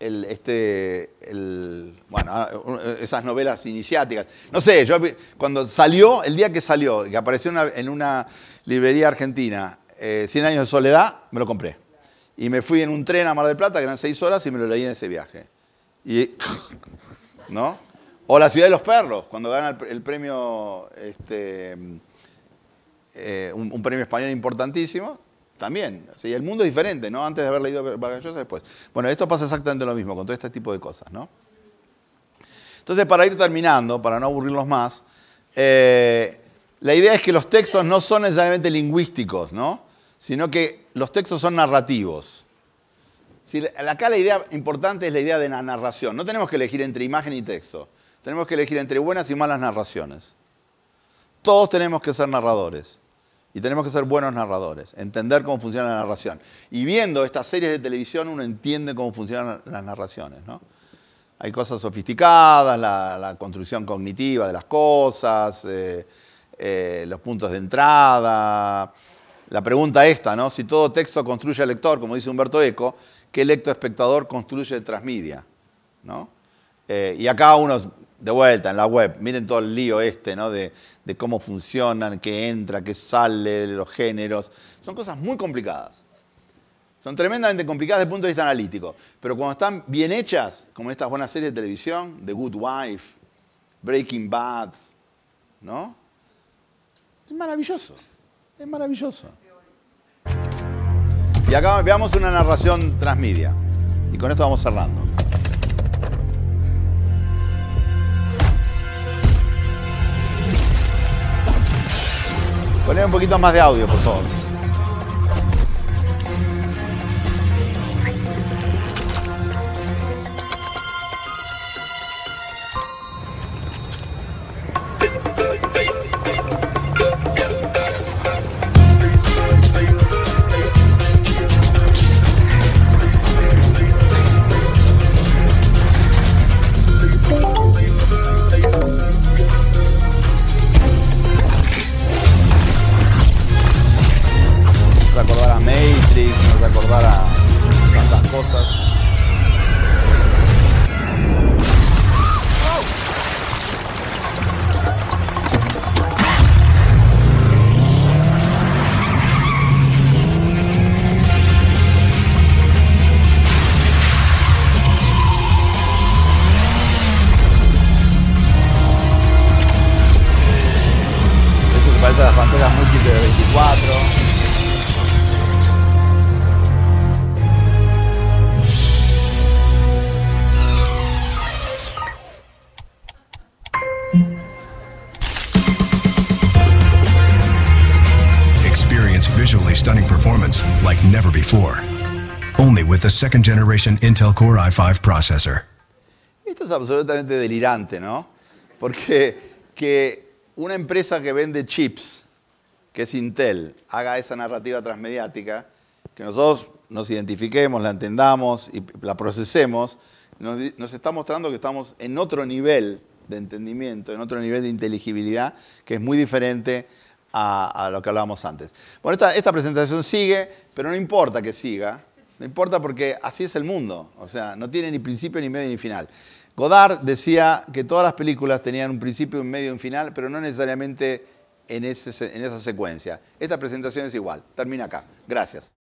este, bueno, ah, esas novelas iniciáticas. No sé, yo cuando salió, el día que salió, que apareció en una librería argentina, 100 eh, años de soledad, me lo compré. Y me fui en un tren a Mar del Plata, que eran seis horas, y me lo leí en ese viaje. ¿no? O La ciudad de los perros, cuando gana el, premio este, eh, un, premio español importantísimo, también. ¿sí? El mundo es diferente, ¿no? Antes de haber leído Vargas Llosa, después. Bueno, esto pasa exactamente lo mismo con todo este tipo de cosas, ¿no? Entonces, para ir terminando, para no aburrirlos más, eh, la idea es que los textos no son necesariamente lingüísticos, ¿no? Sino que los textos son narrativos. Si, acá la idea importante es la idea de la narración. No tenemos que elegir entre imagen y texto. Tenemos que elegir entre buenas y malas narraciones. Todos tenemos que ser narradores. Y tenemos que ser buenos narradores, entender cómo funciona la narración. Y viendo estas series de televisión uno entiende cómo funcionan las narraciones. ¿no? Hay cosas sofisticadas, la, construcción cognitiva de las cosas, eh, eh, los puntos de entrada. La pregunta esta, ¿no? si todo texto construye al lector, como dice Humberto Eco, ¿qué lecto espectador construye transmedia? ¿no? Eh, y acá uno, de vuelta, en la web, miren todo el lío este, ¿no? De, de cómo funcionan, qué entra, qué sale, de los géneros. Son cosas muy complicadas. Son tremendamente complicadas desde el punto de vista analítico. Pero cuando están bien hechas, como estas buenas series de televisión, The Good Wife, Breaking Bad, ¿no? Es maravilloso. Es maravilloso. Y acá veamos una narración transmedia. Y con esto vamos cerrando. Poner un poquito más de audio, por favor. recordar a tantas cosas. second generation Intel Core i5 processor. Esto es absolutamente delirante, ¿no? Porque que una empresa que vende chips, que es Intel, haga esa narrativa transmediática, que nosotros nos identifiquemos, la entendamos y la procesemos, nos, está mostrando que estamos en otro nivel de entendimiento, en otro nivel de inteligibilidad, que es muy diferente a, lo que hablábamos antes. Bueno, esta presentación sigue, pero no importa que siga, no importa porque así es el mundo. O sea, no tiene ni principio, ni medio, ni final. Godard decía que todas las películas tenían un principio, un medio y un final, pero no necesariamente en, en esa secuencia. Esta presentación es igual. Termina acá. Gracias.